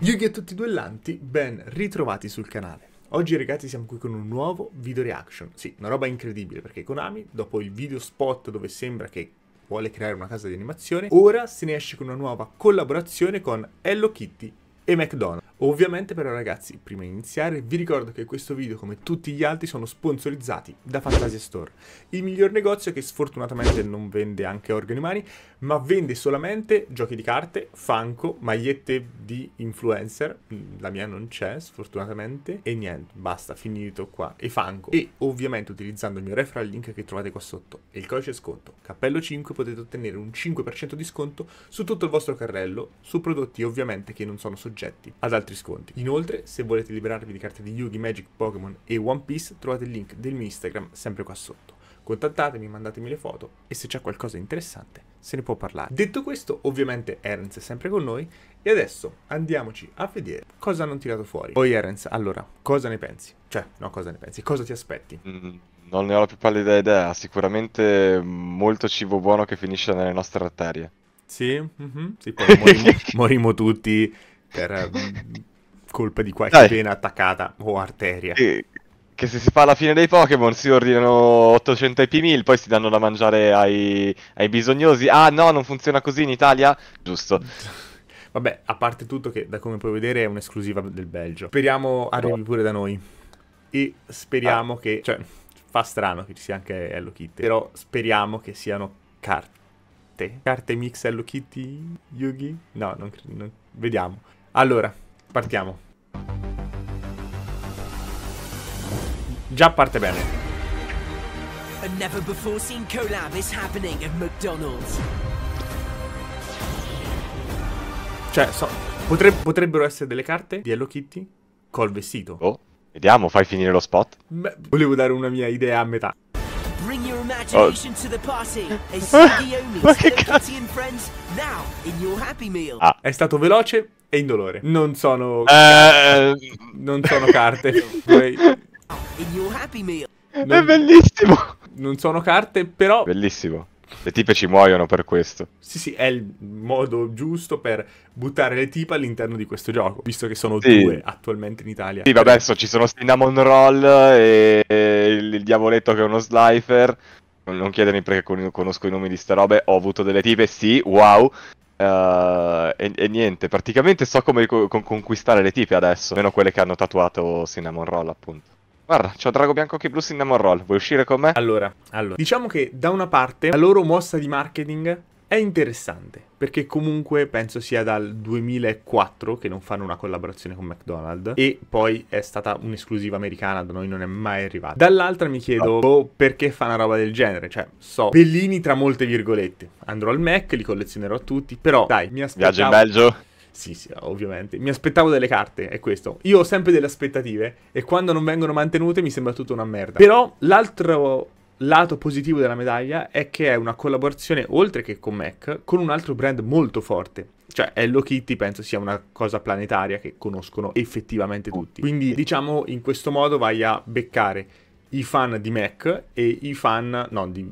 Yugi e tutti i duellanti, ben ritrovati sul canale. Oggi ragazzi siamo qui con un nuovo video reaction. Sì, una roba incredibile perché Konami, dopo il video spot dove sembra che vuole creare una casa di animazione, ora se ne esce con una nuova collaborazione con Hello Kitty e McDonald's. Ovviamente però ragazzi, prima di iniziare vi ricordo che questo video come tutti gli altri sono sponsorizzati da Fantasia Store, il miglior negozio che sfortunatamente non vende anche organi umani, ma vende solamente giochi di carte, fanco, magliette di influencer, mm, la mia non c'è sfortunatamente, e niente, basta, finito qua, e fanco. E ovviamente utilizzando il mio referral link che trovate qua sotto e il codice sconto, cappello 5, potete ottenere un 5% di sconto su tutto il vostro carrello, su prodotti ovviamente che non sono soggetti oggetti ad altri sconti. Inoltre, se volete liberarvi di carte di Yugi, Magic, Pokémon e One Piece, trovate il link del mio Instagram sempre qua sotto. Contattatemi, mandatemi le foto e se c'è qualcosa di interessante se ne può parlare. Detto questo, ovviamente Ernst è sempre con noi e adesso andiamoci a vedere cosa hanno tirato fuori. Poi Ernst, allora, cosa ne pensi? Cioè, no, cosa ne pensi? Cosa ti aspetti? Mm, non ne ho la più pallida idea, sicuramente molto cibo buono che finisce nelle nostre arterie. Sì, mm-hmm. sì poi morimo, morimo tutti, per mm, colpa di qualche Dai. vena attaccata o arteria. Sì, che se si fa la fine dei Pokémon si ordinano 800 IP 1000, poi si danno da mangiare ai, ai bisognosi. Ah no, non funziona così in Italia? Giusto. Vabbè, a parte tutto che da come puoi vedere è un'esclusiva del Belgio. Speriamo arrivi pure da noi. E speriamo ah. che... Cioè, fa strano che ci sia anche Hello Kitty. Però speriamo che siano carte. Carte mix Hello Kitty Yugi? No, non credo. Non... Vediamo. Allora, partiamo. Già parte bene. A never before seen collab is happening at McDonald's. Cioè, so, potre potrebbero essere delle carte di Hello Kitty col vestito. Oh, vediamo, fai finire lo spot. Beh, volevo dare una mia idea a metà. Bring your oh. imagination oh. to the party. E Sigiomi, Kitty and friends, now in your Happy Meal. Ah, è stato veloce, e indolore. Non sono... Uh... Non sono eh. carte. non... È bellissimo! Non sono carte, però... Bellissimo. Le tipe ci muoiono per questo. Sì, sì, è il modo giusto per buttare le tipe all'interno di questo gioco, visto che sono sì. due attualmente in Italia. Sì, vabbè, so, ci sono Cinnamon Roll e, e il diavoletto che è uno slifer. Non chiedermi perché conosco i nomi di ste robe. Ho avuto delle tipe, sì, wow. Uh, e, e, niente, praticamente so come co- conquistare le tipe adesso, meno quelle che hanno tatuato Cinnamon Roll, appunto. Guarda, c'ho Drago Bianco che blu Cinnamon Roll, vuoi uscire con me? Allora, allora, diciamo che da una parte la loro mossa di marketing è interessante, perché comunque penso sia dal 2004 che non fanno una collaborazione con McDonald's e poi è stata un'esclusiva americana, da noi non è mai arrivata. Dall'altra mi chiedo boh, perché fa una roba del genere, cioè so, bellini tra molte virgolette. Andrò al Mac, li collezionerò tutti, però dai, mi aspettavo... Viaggio in Belgio? Sì, sì, ovviamente. Mi aspettavo delle carte, è questo. Io ho sempre delle aspettative e quando non vengono mantenute mi sembra tutto una merda. Però l'altro lato positivo della medaglia è che è una collaborazione, oltre che con Mac, con un altro brand molto forte. Cioè, Hello Kitty penso sia una cosa planetaria che conoscono effettivamente oh, tutti. Quindi, diciamo, in questo modo vai a beccare i fan di Mac e i fan, no, di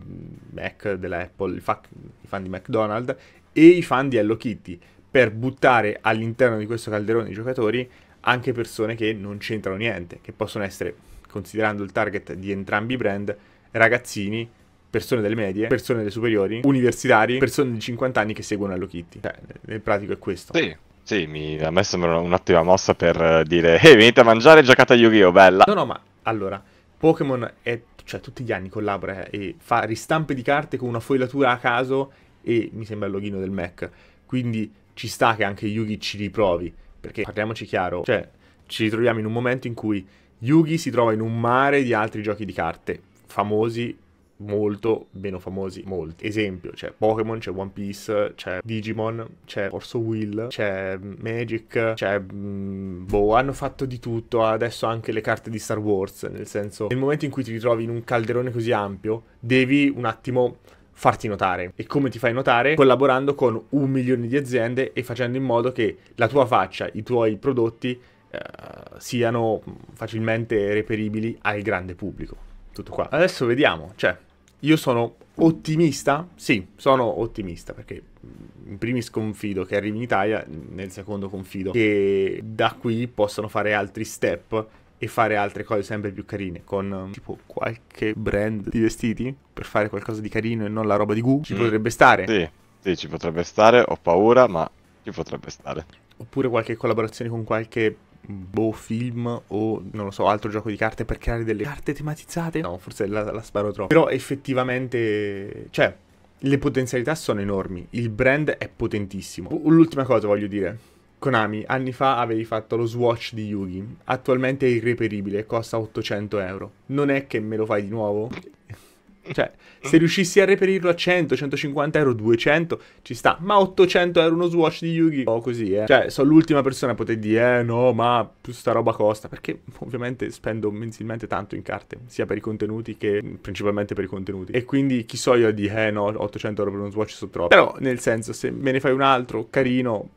Mac, della Apple, i fan di McDonald's e i fan di Hello Kitty, per buttare all'interno di questo calderone di giocatori anche persone che non c'entrano niente, che possono essere, considerando il target di entrambi i brand, ragazzini, persone delle medie, persone delle superiori, universitari, persone di 50 anni che seguono Hello Kitty. Cioè, nel pratico è questo. Sì. Sì, mi, a me sembra un'ottima mossa per eh, dire Ehi, venite a mangiare, giocate a Yu-Gi-Oh, bella! No, no, ma allora, Pokémon è, cioè, tutti gli anni collabora eh, e fa ristampe di carte con una foilatura a caso e mi sembra il loghino del Mac. Quindi ci sta che anche Yu-Gi ci riprovi, perché parliamoci chiaro, cioè, ci ritroviamo in un momento in cui Yu-Gi si trova in un mare di altri giochi di carte famosi molto, meno famosi molti. Esempio, c'è Pokémon, c'è One Piece, c'è Digimon, c'è Orso Will, c'è Magic, c'è... Mm, boh, hanno fatto di tutto, adesso anche le carte di Star Wars, nel senso, nel momento in cui ti ritrovi in un calderone così ampio, devi un attimo farti notare. E come ti fai notare? Collaborando con un milione di aziende e facendo in modo che la tua faccia, i tuoi prodotti eh, siano mm, facilmente reperibili al grande pubblico tutto qua. Adesso vediamo, cioè, io sono ottimista? Sì, sono ottimista perché in primis confido che arrivi in Italia, nel secondo confido che da qui possano fare altri step e fare altre cose sempre più carine con um, tipo qualche brand di vestiti per fare qualcosa di carino e non la roba di Gu. Ci mm. potrebbe stare. Sì, sì, ci potrebbe stare, ho paura, ma ci potrebbe stare. Oppure qualche collaborazione con qualche boh, film o non lo so, altro gioco di carte per creare delle carte tematizzate. No, forse la, la sparo troppo. Però effettivamente, cioè, le potenzialità sono enormi. Il brand è potentissimo. L'ultima cosa voglio dire. Konami, anni fa avevi fatto lo Swatch di Yugi, attualmente è irreperibile, costa 800 euro. Non è che me lo fai di nuovo? Cioè, se riuscissi a reperirlo a 100, 150 euro, 200, ci sta. Ma 800 euro uno Swatch di Yugi, o oh, così, eh. Cioè, sono l'ultima persona a poter dire, eh, no, ma sta roba costa. Perché ovviamente spendo mensilmente tanto in carte, sia per i contenuti che principalmente per i contenuti. E quindi chi so io di, eh, no, 800 euro per uno Swatch sono troppo. Però, nel senso, se me ne fai un altro, carino,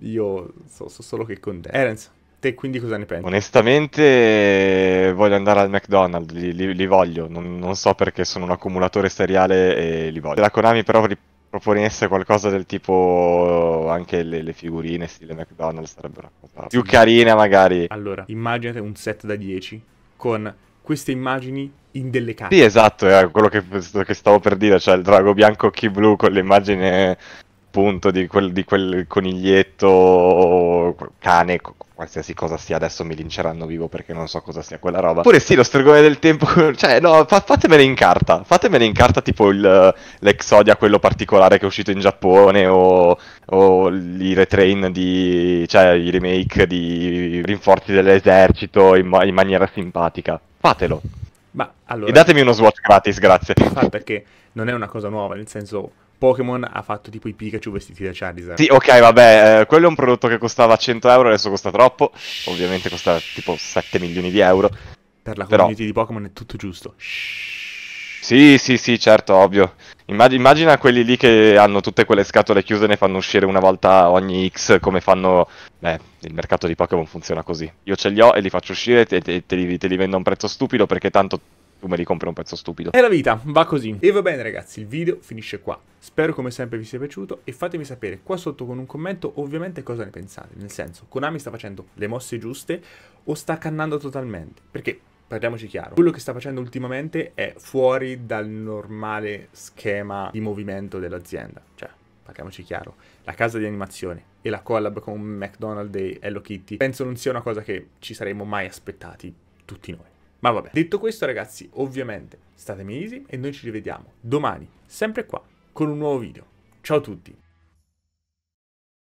io so, so solo che contento. Erenz, te quindi cosa ne pensi? Onestamente voglio andare al McDonald's, li, li, li voglio, non, non, so perché sono un accumulatore seriale e li voglio. la Konami però proponesse qualcosa del tipo anche le, le figurine stile McDonald's sarebbero più carine magari. Allora, immaginate un set da 10 con queste immagini in delle carte. Sì, esatto, è quello che, che stavo per dire, cioè il drago bianco chi blu con l'immagine eh, appunto di quel, di quel coniglietto cane, qualsiasi cosa sia adesso mi linceranno vivo perché non so cosa sia quella roba. Pure sì, lo stregone del tempo, cioè no, fa- fatemene in carta, fatemene in carta tipo il, l'Exodia quello particolare che è uscito in Giappone o, o i retrain di, cioè i remake di rinforzi dell'esercito in, ma- in maniera simpatica. Fatelo. Ma, allora... E datemi uno swatch gratis, grazie. Ah, perché non è una cosa nuova, nel senso Pokémon ha fatto tipo i Pikachu vestiti da Charizard. Sì, ok, vabbè, eh, quello è un prodotto che costava 100 euro, adesso costa troppo. Ovviamente costa tipo 7 milioni di euro. Per la community Però... di Pokémon è tutto giusto. Sì, sì, sì, certo, ovvio. Immag- immagina quelli lì che hanno tutte quelle scatole chiuse e ne fanno uscire una volta ogni X, come fanno... Beh, il mercato di Pokémon funziona così. Io ce li ho e li faccio uscire e te, te, te, li, te li vendo a un prezzo stupido perché tanto tu me li compri un pezzo stupido. È la vita, va così. E va bene ragazzi, il video finisce qua. Spero come sempre vi sia piaciuto e fatemi sapere qua sotto con un commento ovviamente cosa ne pensate. Nel senso, Konami sta facendo le mosse giuste o sta cannando totalmente? Perché parliamoci chiaro, quello che sta facendo ultimamente è fuori dal normale schema di movimento dell'azienda. Cioè, parliamoci chiaro, la casa di animazione e la collab con McDonald's e Hello Kitty penso non sia una cosa che ci saremmo mai aspettati tutti noi. Ma vabbè, detto questo ragazzi, ovviamente statemi easy e noi ci rivediamo domani, sempre qua, con un nuovo video. Ciao a tutti!